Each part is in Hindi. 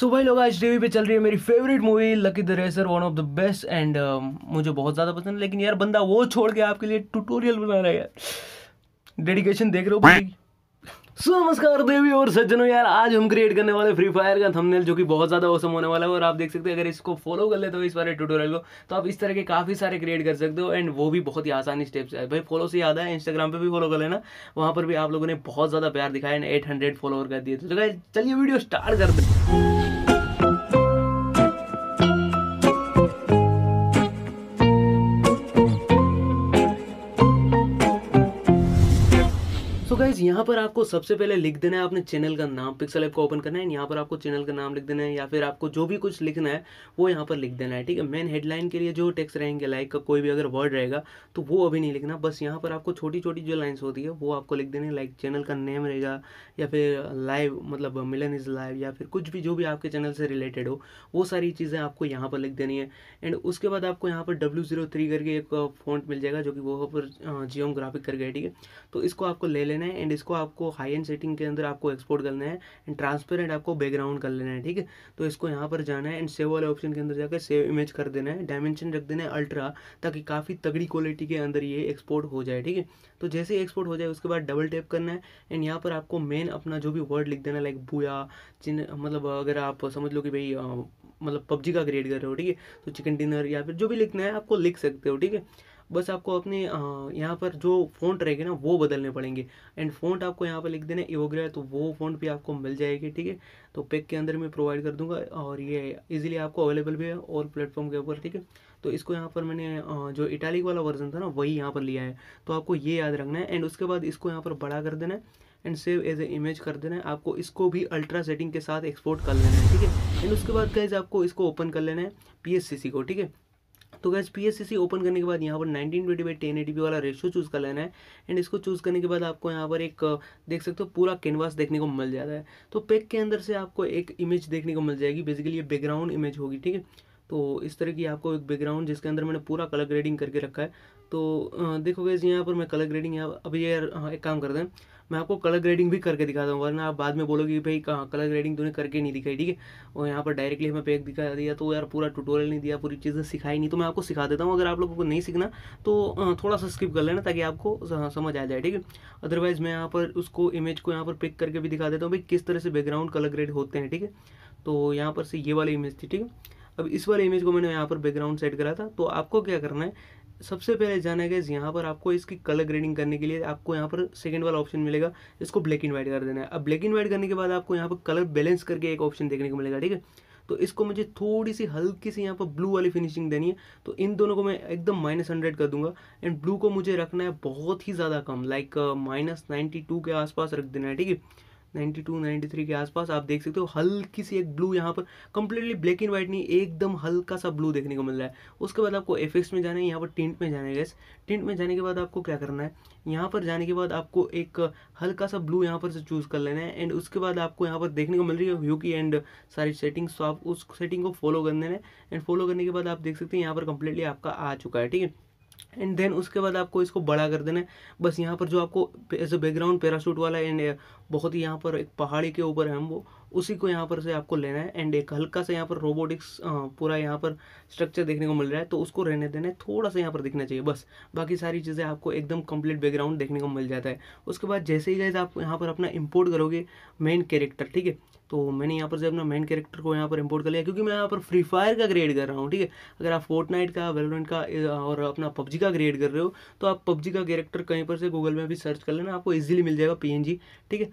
सो भाई लोग आज टीवी पे चल रही है मेरी favourite movie Lucky the racer one of the best and मुझे बहुत ज़्यादा पसंद है लेकिन यार बंदा वो छोड़ के आपके लिए ट्यूटोरियल बना रहा है यार डेडिकेशन देख रहे हो सो so, नमस्कार देवी और सज्जनों यार आज हम क्रिएट करने वाले फ्री फायर का थंबनेल जो कि बहुत ज़्यादा औसम होने वाला है और आप देख सकते हैं अगर इसको फॉलो कर लेते हो इस बारे ट्यूटोरियल को तो आप इस तरह के काफ़ी सारे क्रिएट कर सकते हो एंड वो भी बहुत ही आसानी स्टेप्स है भाई फॉलो से याद है इंस्टाग्राम पर भी फॉलो कर लेना वहाँ पर भी आप लोगों ने बहुत ज़्यादा प्यार दिखाया एंड एट फॉलोअर कर दिए तो चलिए वीडियो स्टार्ट कर दे यहाँ पर आपको सबसे पहले लिख देना है अपने चैनल का नाम पिक्सल ऐप को ओपन करना है यहाँ पर आपको चैनल का नाम लिख देना है या फिर आपको जो भी कुछ लिखना है वो यहाँ पर लिख देना है ठीक है मेन हेडलाइन के लिए जो टेक्स्ट रहेंगे लाइक का कोई भी अगर वर्ड रहेगा तो वो अभी नहीं लिखना बस यहाँ पर आपको छोटी छोटी जो लाइन्स होती है वो आपको लिख देनी है लाइक चैनल का नेम रहेगा या फिर लाइव मतलब मिलन इज़ लाइव या फिर कुछ भी जो भी आपके चैनल से रिलेटेड हो वो सारी चीज़ें आपको यहाँ पर लिख देनी है एंड उसके बाद आपको यहाँ पर डब्ल्यू जीरो थ्री करके एक फॉन्ट मिल जाएगा जो कि वो पर जियोम ग्राफिक करके ठीक है तो इसको आपको ले लेना है एंड इसको इसको आपको हाई एंड सेटिंग के अंदर आपको एक्सपोर्ट करना है एंड ट्रांसपेरेंट आपको बैकग्राउंड कर लेना है ठीक है तो इसको यहाँ पर जाना है एंड सेव वाले ऑप्शन के अंदर जाकर सेव इमेज कर देना है डायमेंशन रख देना है अल्ट्रा ताकि काफ़ी तगड़ी क्वालिटी के अंदर ये एक्सपोर्ट हो जाए ठीक है तो जैसे एक्सपोर्ट हो जाए उसके बाद डबल टैप करना है एंड यहाँ पर आपको मेन अपना जो भी वर्ड लिख देना लाइक बुया चिन्ह मतलब अगर आप समझ लो कि भाई मतलब पबजी का क्रिएट कर रहे हो ठीक है तो चिकन डिनर या फिर जो भी लिखना है आपको लिख सकते हो ठीक है बस आपको अपने यहाँ पर जो फ़ॉन्ट रहेगा ना वो बदलने पड़ेंगे एंड फ़ॉन्ट आपको यहाँ पर लिख देना है तो वो फ़ॉन्ट भी आपको मिल जाएगी ठीक है तो पैक के अंदर मैं प्रोवाइड कर दूंगा और ये इजीली आपको अवेलेबल भी है और प्लेटफॉर्म के ऊपर ठीक है तो इसको यहाँ पर मैंने जो इटालिक वाला वर्जन था ना वही यहाँ पर लिया है तो आपको ये याद रखना है एंड उसके बाद इसको यहाँ पर बड़ा कर देना है and save as a image कर देना है आपको इसको भी अल्ट्रा सेटिंग के साथ एक्सपोर्ट कर लेना है ठीक है एंड उसके बाद कैसे आपको इसको ओपन कर लेना है पी को ठीक है तो गैस पी ओपन करने के बाद यहाँ पर nineteen twenty by ten eighty वाला रेशो चूज़ कर लेना है एंड इसको चूज़ करने के बाद आपको यहाँ पर एक देख सकते हो पूरा कैनवास देखने को मिल जाता है तो पैक के अंदर से आपको एक इमेज देखने को मिल जाएगी बेसिकली ये बैकग्राउंड इमेज होगी ठीक है तो इस तरह की आपको एक बैकग्राउंड जिसके अंदर मैंने पूरा कलर ग्रेडिंग करके रखा है तो देखोगे यहाँ पर मैं कलर ग्रेडिंग यहाँ अभी यार हाँ, एक काम करते हैं मैं आपको कलर ग्रेडिंग भी करके दिखाता हूँ वरना आप बाद में बोलोगे कि भाई कहाँ कलर ग्रेडिंग तूने करके नहीं दिखाई ठीक है और यहाँ पर डायरेक्टली हमें पैक दिखा दिया तो यार पूरा ट्यूटोरियल नहीं दिया पूरी चीज़ें सिखाई नहीं तो मैं आपको सिखा देता हूँ अगर आप लोगों को नहीं सीखना तो थोड़ा सा स्किप कर लेना ताकि आपको हाँ, समझ आ जाए ठीक है अदरवाइज़ मैं यहाँ पर उसको इमेज को यहाँ पर पिक करके भी दिखा देता हूँ भाई किस तरह से बैकग्राउंड कलर ग्रेड होते हैं ठीक है तो यहाँ पर से ये वाली इमेज थी ठीक है अब इस वाले इमेज को मैंने यहाँ पर बैकग्राउंड सेट करा था तो आपको क्या करना है सबसे पहले जाना गया यहाँ पर आपको इसकी कलर ग्रेडिंग करने के लिए आपको यहाँ पर सेकंड वाला ऑप्शन मिलेगा इसको ब्लैक एंड व्हाइट कर देना है अब ब्लैक एंड व्हाइट करने के बाद आपको यहाँ पर कलर बैलेंस करके एक ऑप्शन देखने को मिलेगा ठीक है तो इसको मुझे थोड़ी सी हल्की सी यहाँ पर ब्लू वाली फिनिशिंग देनी है तो इन दोनों को मैं एकदम माइनस हंड्रेड कर दूंगा एंड ब्लू को मुझे रखना है बहुत ही ज़्यादा कम लाइक माइनस नाइन्टी टू के आसपास रख देना है ठीक है 92 93 के आसपास आप देख सकते हो हल्की सी एक ब्लू यहाँ पर कंप्लीटली ब्लैक एंड व्हाइट नहीं एकदम हल्का सा ब्लू देखने को मिल रहा है उसके बाद आपको एफेक्स में जाना है यहाँ पर टिंट में जाना है गैस टिंट में जाने के बाद आपको क्या करना है यहाँ पर जाने के बाद आपको एक हल्का सा ब्लू यहाँ पर से चूज़ कर लेना है एंड उसके बाद आपको यहाँ पर देखने को मिल रही है व्यू की एंड सारी सेटिंग्स तो आप उस सेटिंग को फॉलो कर देना है एंड फॉलो करने के बाद आप देख सकते हैं यहाँ पर कंप्लीटली आपका आ चुका है ठीक है एंड देन उसके बाद आपको इसको बड़ा कर देना है बस यहाँ पर जो आपको एज अ बैकग्राउंड पैराशूट वाला एंड बहुत ही यहाँ पर एक पहाड़ी के ऊपर है हम वो उसी को यहाँ पर से आपको लेना है एंड एक हल्का सा यहाँ पर रोबोटिक्स पूरा यहाँ पर स्ट्रक्चर देखने को मिल रहा है तो उसको रहने देना है थोड़ा सा यहाँ पर दिखना चाहिए बस बाकी सारी चीज़ें आपको एकदम कंप्लीट बैकग्राउंड देखने को मिल जाता है उसके बाद जैसे ही गए आप यहाँ पर अपना इम्पोर्ट करोगे मेन कैरेक्टर ठीक है तो मैंने यहाँ पर से अपना मेन कैरेक्टर को यहाँ पर इम्पोर्ट कर लिया क्योंकि मैं यहाँ पर फ्री फायर का ग्रेड कर रहा हूँ ठीक है अगर आप नाइट का वेलोरेंट का और अपना पबजी का ग्रेड कर रहे हो तो आप पबजी का कैरेक्टर कहीं पर से गूगल में भी सर्च कर लेना आपको ईजिली मिल जाएगा पीएनजी ठीक है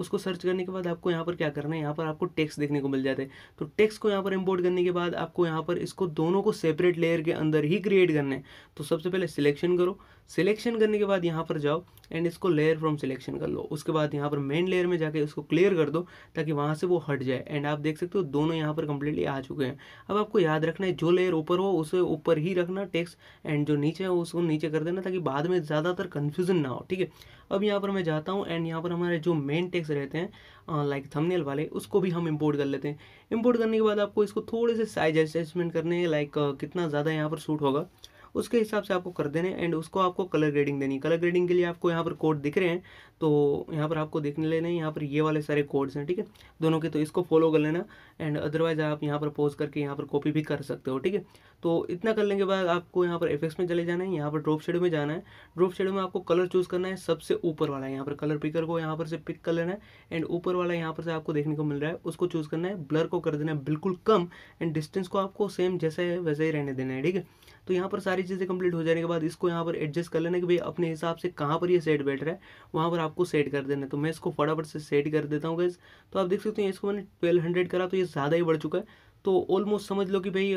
उसको सर्च करने के बाद आपको यहाँ पर क्या करना है यहाँ पर आपको टेक्स्ट देखने को मिल जाते हैं तो टेक्स्ट को यहाँ पर इम्पोर्ट करने के बाद आपको यहाँ पर इसको दोनों को सेपरेट लेयर के अंदर ही क्रिएट करना है तो सबसे पहले सिलेक्शन करो सिलेक्शन करने के बाद यहाँ पर जाओ एंड इसको लेयर फ्रॉम सिलेक्शन कर लो उसके बाद यहाँ पर मेन लेयर में जाके उसको क्लियर कर दो ताकि वहाँ से वो हट जाए एंड आप देख सकते हो दोनों यहाँ पर कम्प्लीटली आ चुके हैं अब आपको याद रखना है जो लेयर ऊपर हो उसे ऊपर ही रखना टेक्स्ट एंड जो नीचे हो उसको नीचे कर देना ताकि बाद में ज़्यादातर कन्फ्यूजन ना हो ठीक है अब यहाँ पर मैं जाता हूँ एंड यहाँ पर हमारे जो मेन टेक्स टैग्स रहते हैं लाइक थंबनेल वाले उसको भी हम इंपोर्ट कर लेते हैं इंपोर्ट करने के बाद आपको इसको थोड़े से साइज एडजस्टमेंट करने हैं लाइक कितना ज़्यादा यहाँ पर सूट होगा उसके हिसाब से आपको कर देने एंड उसको आपको कलर ग्रेडिंग देनी कलर ग्रेडिंग के लिए आपको यहाँ पर कोड दिख रहे हैं तो यहाँ पर आपको देखने लेने यहाँ पर ये वाले सारे कोड्स हैं ठीक है दोनों के तो इसको फॉलो कर लेना एंड अदरवाइज आप यहाँ पर पोज करके यहाँ पर कॉपी भी कर सकते हो ठीक है तो इतना करने के बाद आपको यहाँ पर एफेक्स में चले जाना है यहाँ पर ड्रॉप शेड में जाना है ड्रॉप शेड में आपको कलर चूज़ करना है सबसे ऊपर वाला यहाँ पर कलर पिकर को यहाँ पर से पिक कर लेना है एंड ऊपर वाला यहाँ पर से आपको देखने को मिल रहा है उसको चूज़ करना है ब्लर को कर देना है बिल्कुल कम एंड डिस्टेंस को आपको सेम जैसा है वैसे ही रहने देना है ठीक है तो यहाँ पर सारी चीज़ें कंप्लीट हो जाने के बाद इसको यहाँ पर एडजस्ट कर लेना कि भाई अपने हिसाब से कहाँ पर ये सेट बैठ रहा है वहाँ पर आपको सेट कर देना तो मैं इसको फटाफट से सेट कर देता हूँ गैस तो आप देख सकते हैं इसको मैंने ट्वेल्व हंड्रेड करा तो ये ज़्यादा ही बढ़ चुका है तो ऑलमोस्ट समझ लो कि भाई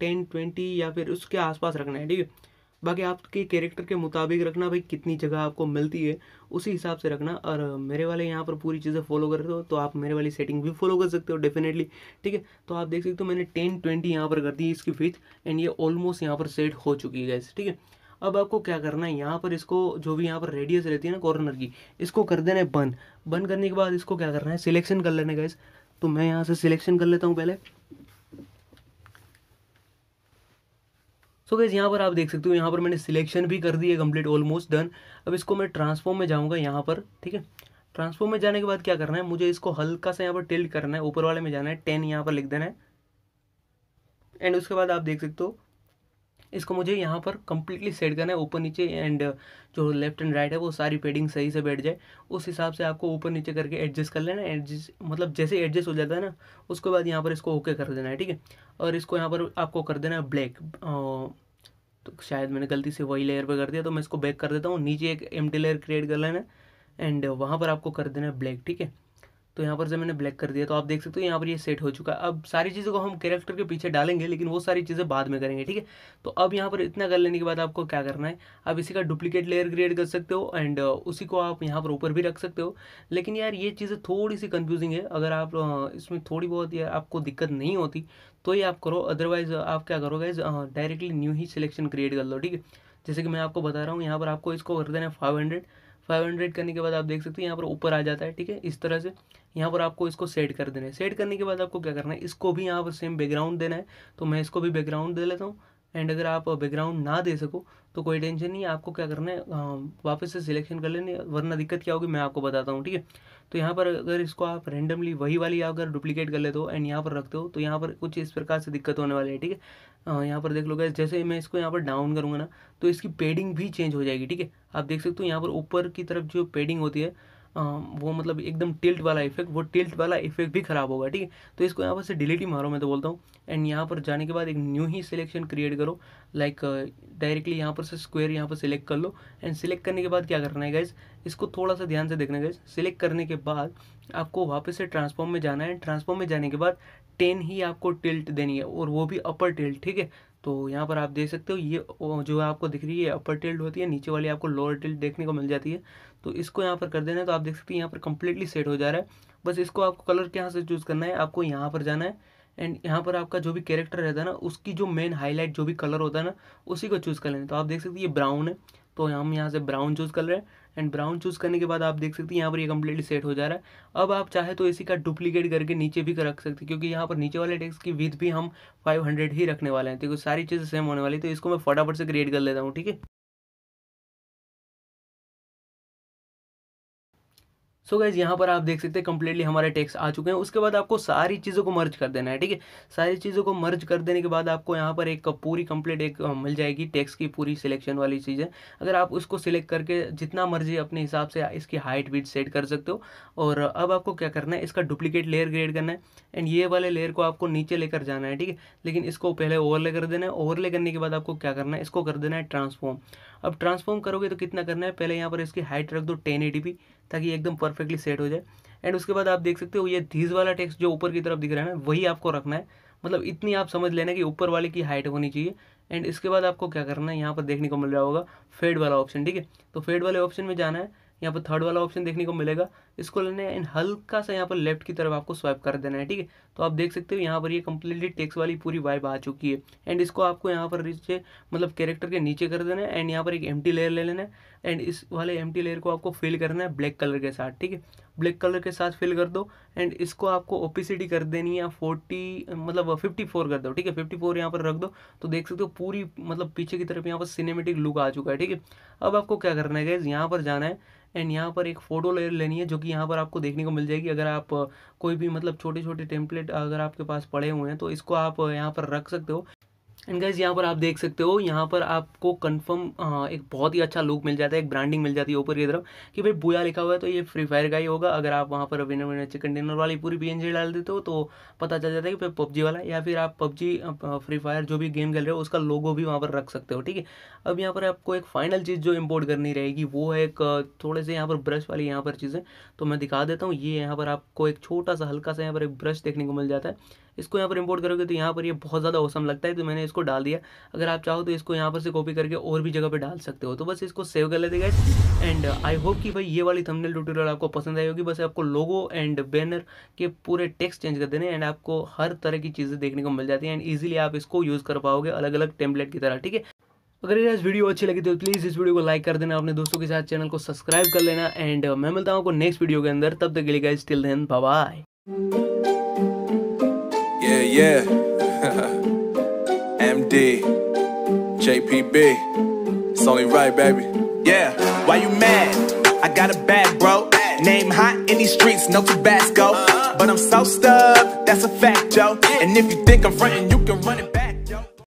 टेन ट्वेंटी या फिर उसके आसपास रखना है ठीक है बाकी आपके कैरेक्टर के मुताबिक रखना भाई कितनी जगह आपको मिलती है उसी हिसाब से रखना और मेरे वाले यहाँ पर पूरी चीज़ें फॉलो कर रहे हो तो आप मेरे वाली सेटिंग भी फॉलो कर सकते हो डेफिनेटली ठीक है तो आप देख सकते हो मैंने टेन ट्वेंटी यहाँ पर कर दी इसकी फिथ एंड ये ऑलमोस्ट यहाँ पर सेट हो चुकी है गैस ठीक है अब आपको क्या करना है यहाँ पर इसको जो भी यहाँ पर रेडियस रहती है ना कॉर्नर की इसको कर देना है बंद बंद करने के बाद इसको क्या करना है सिलेक्शन कर लेना गैस तो मैं यहाँ से सिलेक्शन कर लेता हूँ पहले सो गैस यहाँ पर आप देख सकते हो यहाँ पर मैंने सिलेक्शन भी कर दी है कंप्लीट ऑलमोस्ट डन अब इसको मैं ट्रांसफॉर्म में जाऊँगा यहाँ पर ठीक है ट्रांसफॉर्म में जाने के बाद क्या करना है मुझे इसको हल्का सा यहाँ पर टिल्ट करना है ऊपर वाले में जाना है टेन यहाँ पर लिख देना है एंड उसके बाद आप देख सकते हो इसको मुझे यहाँ पर कम्प्लीटली सेट करना है ऊपर नीचे एंड जो लेफ्ट एंड राइट है वो सारी पेडिंग सही से बैठ जाए उस हिसाब से आपको ऊपर नीचे करके एडजस्ट कर लेना एडजस्ट मतलब जैसे एडजस्ट हो जाता है ना उसके बाद यहाँ पर इसको ओके कर देना है ठीक है और इसको यहाँ पर आपको कर देना है ब्लैक तो शायद मैंने गलती से वही लेयर पर कर दिया तो मैं इसको बैक कर देता हूँ नीचे एक एम लेयर क्रिएट कर लेना एंड वहाँ पर आपको कर देना है ब्लैक ठीक है तो यहाँ पर से मैंने ब्लैक कर दिया तो आप देख सकते हो यहाँ पर ये सेट हो चुका है अब सारी चीज़ों को हम कैरेक्टर के पीछे डालेंगे लेकिन वो सारी चीज़ें बाद में करेंगे ठीक है तो अब यहाँ पर इतना कर लेने के बाद आपको क्या करना है आप इसी का डुप्लीकेट लेयर क्रिएट कर सकते हो एंड uh, उसी को आप यहाँ पर ऊपर भी रख सकते हो लेकिन यार ये चीज़ें थोड़ी सी कन्फ्यूजिंग है अगर आप uh, इसमें थोड़ी बहुत यार आपको दिक्कत नहीं होती तो ये आप करो अदरवाइज़ uh, आप क्या करोगे डायरेक्टली न्यू ही सिलेक्शन क्रिएट कर लो ठीक है जैसे कि मैं आपको बता रहा हूँ यहाँ पर आपको इसको कर देना है फाइव हंड्रेड 500 करने के बाद आप देख सकते हो यहाँ पर ऊपर आ जाता है ठीक है इस तरह से यहाँ पर आपको इसको सेट कर देना है सेट करने के बाद आपको क्या करना है इसको भी यहाँ पर सेम बैकग्राउंड देना है तो मैं इसको भी बैकग्राउंड दे लेता हूँ एंड अगर आप बैकग्राउंड ना दे सको तो कोई टेंशन नहीं आपको क्या करना है वापस से सिलेक्शन कर लेने वरना दिक्कत क्या होगी मैं आपको बताता हूँ ठीक है तो यहाँ पर अगर इसको आप रेंडमली वही वाली अगर डुप्लीकेट कर लेते हो एंड यहाँ पर रखते हो तो यहाँ पर कुछ इस प्रकार से दिक्कत होने वाली है ठीक है यहाँ पर देख लो गैस जैसे मैं इसको यहाँ पर डाउन करूँगा ना तो इसकी पेडिंग भी चेंज हो जाएगी ठीक है आप देख सकते हो यहाँ पर ऊपर की तरफ जो पेडिंग होती है वो मतलब एकदम टिल्ट वाला इफेक्ट वो टिल्ट वाला इफेक्ट भी ख़राब होगा ठीक है तो इसको यहाँ पर से डिलीट ही मारो मैं तो बोलता हूँ एंड यहाँ पर जाने के बाद एक न्यू ही सिलेक्शन क्रिएट करो लाइक डायरेक्टली यहाँ पर से स्क्वायर यहाँ पर सिलेक्ट कर लो एंड सिलेक्ट करने के बाद क्या करना है गाइज इसको थोड़ा सा ध्यान से देखना गाइज सिलेक्ट करने के बाद आपको वापस से ट्रांसफॉर्म में जाना है ट्रांसफॉर्म में जाने के बाद टेन ही आपको टिल्ट देनी है और वो भी अपर टिल्ट ठीक है तो यहाँ पर आप देख सकते हो ये जो आपको दिख रही है अपर टिल्ड होती है नीचे वाली आपको लोअर टिल्ड देखने को मिल जाती है तो इसको यहाँ पर कर देना है तो आप देख सकते हैं यहाँ पर कम्प्लीटली सेट हो जा रहा है बस इसको आपको कलर के यहाँ से चूज़ करना है आपको यहाँ पर जाना है एंड यहाँ पर आपका जो भी कैरेक्टर रहता है ना उसकी जो मेन हाईलाइट जो भी कलर होता है ना उसी को चूज़ कर लेना तो आप देख सकते हैं ये ब्राउन है तो हम यहाँ से ब्राउन चूज़ कर रहे हैं एंड ब्राउन चूज़ करने के बाद आप देख सकते हैं यहाँ पर ये कम्प्लीटली सेट हो जा रहा है अब आप चाहे तो इसी का डुप्लीकेट करके नीचे भी कर रख सकते हैं क्योंकि यहाँ पर नीचे वाले टेक्स की विथ भी हम 500 ही रखने वाले हैं तो सारी चीज़ें सेम होने वाली तो इसको मैं फटाफट से क्रिएट कर लेता हूँ ठीक है सो गाइज यहाँ पर आप देख सकते हैं कंप्लीटली हमारे टैक्स आ चुके हैं उसके बाद आपको सारी चीज़ों को मर्ज कर देना है ठीक है सारी चीज़ों को मर्ज कर देने के बाद आपको यहाँ पर एक पूरी कंप्लीट एक मिल जाएगी टैक्स की पूरी सिलेक्शन वाली चीज़ है अगर आप उसको सिलेक्ट करके जितना मर्जी अपने हिसाब से इसकी हाइट वीट सेट कर सकते हो और अब आपको क्या करना है इसका डुप्लीकेट लेयर क्रिएट करना है एंड ये वाले लेयर को आपको नीचे लेकर जाना है ठीक है लेकिन इसको पहले ओवरले कर देना है ओवरले करने के बाद आपको क्या करना है इसको कर देना है ट्रांसफॉर्म अब ट्रांसफॉर्म करोगे तो कितना करना है पहले यहाँ पर इसकी हाइट रख दो टेन ए ताकि एकदम परफेक्टली सेट हो जाए एंड उसके बाद आप देख सकते हो ये धीज वाला टेक्स्ट जो ऊपर की तरफ दिख रहा है ना वही आपको रखना है मतलब इतनी आप समझ लेना कि ऊपर वाले की हाइट होनी चाहिए एंड इसके बाद आपको क्या करना है यहाँ पर देखने को मिल रहा होगा फेड वाला ऑप्शन ठीक है तो फेड वाले ऑप्शन में जाना है यहाँ पर थर्ड वाला ऑप्शन देखने को मिलेगा इसको लेना है एंड हल्का सा यहाँ पर लेफ्ट की तरफ आपको स्वाइप कर देना है ठीक है तो आप देख सकते हो यहाँ पर ये कम्प्लीटली टेक्स वाली पूरी वाइब आ चुकी है एंड इसको आपको यहाँ पर नीचे मतलब कैरेक्टर के नीचे कर देना है एंड यहाँ पर एक एम लेयर ले लेना है एंड इस वाले एम लेयर को आपको फिल करना है ब्लैक कलर के साथ ठीक है ब्लैक कलर के साथ फिल कर दो एंड इसको आपको ओपिसिटी कर देनी है फोर्टी मतलब फिफ्टी फोर कर दो ठीक है फिफ्टी फोर यहाँ पर रख दो तो देख सकते हो पूरी मतलब पीछे की तरफ यहाँ पर सिनेमेटिक लुक आ चुका है ठीक है अब आपको क्या करना है गैस यहाँ पर जाना है एंड यहाँ पर एक फ़ोटो लेयर लेनी है जो कि यहाँ पर आपको देखने को मिल जाएगी अगर आप कोई भी मतलब छोटे छोटे टेम्पलेट अगर आपके पास पड़े हुए हैं तो इसको आप यहाँ पर रख सकते हो एंड गाइज यहाँ पर आप देख सकते हो यहाँ पर आपको कंफर्म एक बहुत ही अच्छा लुक मिल जाता है एक ब्रांडिंग मिल जाती है ऊपर की तरफ कि भाई बुया लिखा हुआ है तो ये फ्री फायर का ही होगा अगर आप वहाँ पर विनर विनर चिकन डिनर वाली पूरी बी डाल देते हो तो पता चल जाता है कि पबजी वाला या फिर आप पबजी फ्री फायर जो भी गेम खेल रहे हो उसका लोगो भी वहाँ पर रख सकते हो ठीक है अब यहाँ पर आपको एक फाइनल चीज़ जो इम्पोर्ट करनी रहेगी वो है एक थोड़े से यहाँ पर ब्रश वाली यहाँ पर चीज़ें तो मैं दिखा देता हूँ ये यहाँ पर आपको एक छोटा सा हल्का सा यहाँ पर एक ब्रश देखने को मिल जाता है इसको यहाँ पर इम्पोर्ट करोगे तो यहाँ पर ये बहुत ज़्यादा औसम लगता है तो मैंने इसको डाल दिया अगर आप चाहो तो इसको यहाँ पर से कॉपी करके और भी जगह पर डाल सकते हो तो बस इसको सेव कर लेते गए एंड आई होप कि भाई ये वाली थंबनेल ट्यूटोरियल आपको पसंद आई होगी बस आपको लोगो एंड बैनर के पूरे टेक्स्ट चेंज कर देने एंड आपको हर तरह की चीज़ें देखने को मिल जाती हैं एंड ईजिली आप इसको यूज़ कर पाओगे अलग अलग टेम्पलेट की तरह ठीक है अगर ये वीडियो अच्छी लगी तो प्लीज़ इस वीडियो को लाइक कर देना अपने दोस्तों के साथ चैनल को सब्सक्राइब कर लेना एंड मैं मिलता हूँ आपको नेक्स्ट वीडियो के अंदर तब तक के लिए guys till then bye yeah. MD, JPB, it's only right, baby. Yeah, why you mad? I got a bad bro. Name hot in these streets, no Tabasco. But I'm so stubbed, that's a fact, yo. And if you think I'm frontin', you can run it.